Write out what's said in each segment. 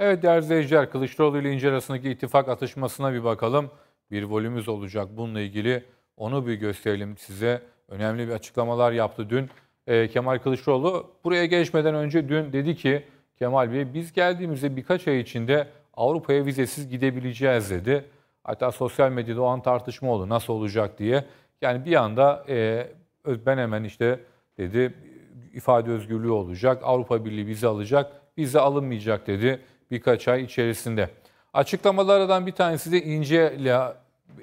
Evet değerli izleyiciler Kılıçdaroğlu ile İnce arasındaki ittifak atışmasına bir bakalım. Bir volümümüz olacak bununla ilgili onu bir gösterelim size. Önemli bir açıklamalar yaptı dün e, Kemal Kılıçdaroğlu. Buraya geçmeden önce dün dedi ki Kemal Bey biz geldiğimizde birkaç ay içinde Avrupa'ya vizesiz gidebileceğiz dedi. Hatta sosyal medyada o an tartışma oldu nasıl olacak diye. Yani bir anda e, ben hemen işte dedi ifade özgürlüğü olacak, Avrupa Birliği vize alacak, vize alınmayacak dedi birkaç ay içerisinde. Açıklamalardan bir tanesi de İnce ile,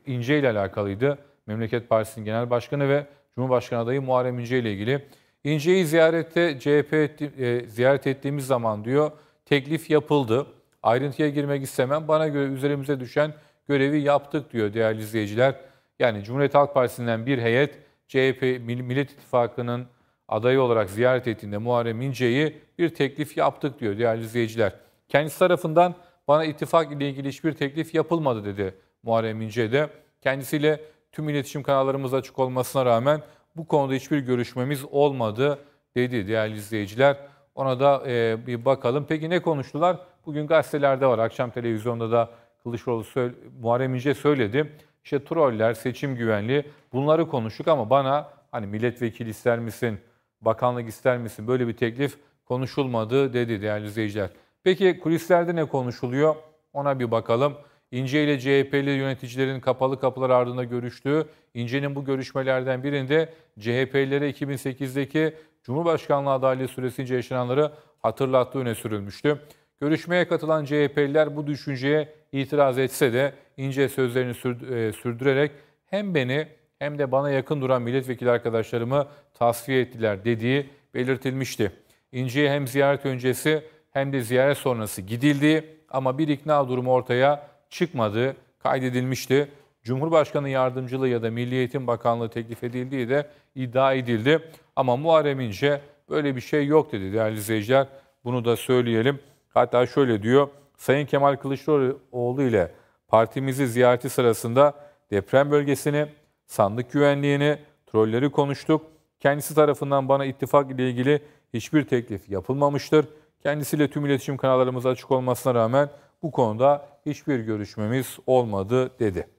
İnce ile alakalıydı. Memleket Partisi'nin Genel Başkanı ve Cumhurbaşkanı adayı Muharrem İnce ile ilgili. İnce'yi ziyarette CHP etti, e, ziyaret ettiğimiz zaman diyor teklif yapıldı. Ayrıntıya girmek istemem. Bana göre üzerimize düşen görevi yaptık diyor değerli izleyiciler. Yani Cumhuriyet Halk Partisi'nden bir heyet CHP Millet İttifakı'nın adayı olarak ziyaret ettiğinde Muharrem İnce'yi bir teklif yaptık diyor değerli izleyiciler. Kendisi tarafından bana ittifak ile ilgili hiçbir teklif yapılmadı dedi Muharrem İnce de. Kendisiyle tüm iletişim kanallarımız açık olmasına rağmen bu konuda hiçbir görüşmemiz olmadı dedi değerli izleyiciler. Ona da e, bir bakalım. Peki ne konuştular? Bugün gazetelerde var. Akşam televizyonda da Kılıçdaroğlu söyle, Muharrem İnce söyledi. İşte troller, seçim güvenliği bunları konuştuk ama bana hani milletvekili ister misin, bakanlık ister misin böyle bir teklif konuşulmadı dedi değerli izleyiciler. Peki kulislerde ne konuşuluyor? Ona bir bakalım. İnce ile CHP'li yöneticilerin kapalı kapılar ardında görüştüğü, İnce'nin bu görüşmelerden birinde CHP'lilere 2008'deki Cumhurbaşkanlığı adaylığı süresince yaşananları hatırlattığı öne sürülmüştü. Görüşmeye katılan CHP'liler bu düşünceye itiraz etse de İnce sözlerini e, sürdürerek hem beni hem de bana yakın duran milletvekili arkadaşlarımı tasfiye ettiler dediği belirtilmişti. İnce'ye hem ziyaret öncesi hem de ziyaret sonrası gidildi ama bir ikna durumu ortaya çıkmadı, kaydedilmişti. Cumhurbaşkanı yardımcılığı ya da Milli Eğitim Bakanlığı teklif edildiği de iddia edildi. Ama Muharrem İnce böyle bir şey yok dedi değerli izleyiciler. Bunu da söyleyelim. Hatta şöyle diyor, Sayın Kemal Kılıçdaroğlu ile partimizi ziyareti sırasında deprem bölgesini, sandık güvenliğini, trolleri konuştuk. Kendisi tarafından bana ittifak ile ilgili hiçbir teklif yapılmamıştır. Kendisiyle tüm iletişim kanallarımız açık olmasına rağmen bu konuda hiçbir görüşmemiz olmadı dedi.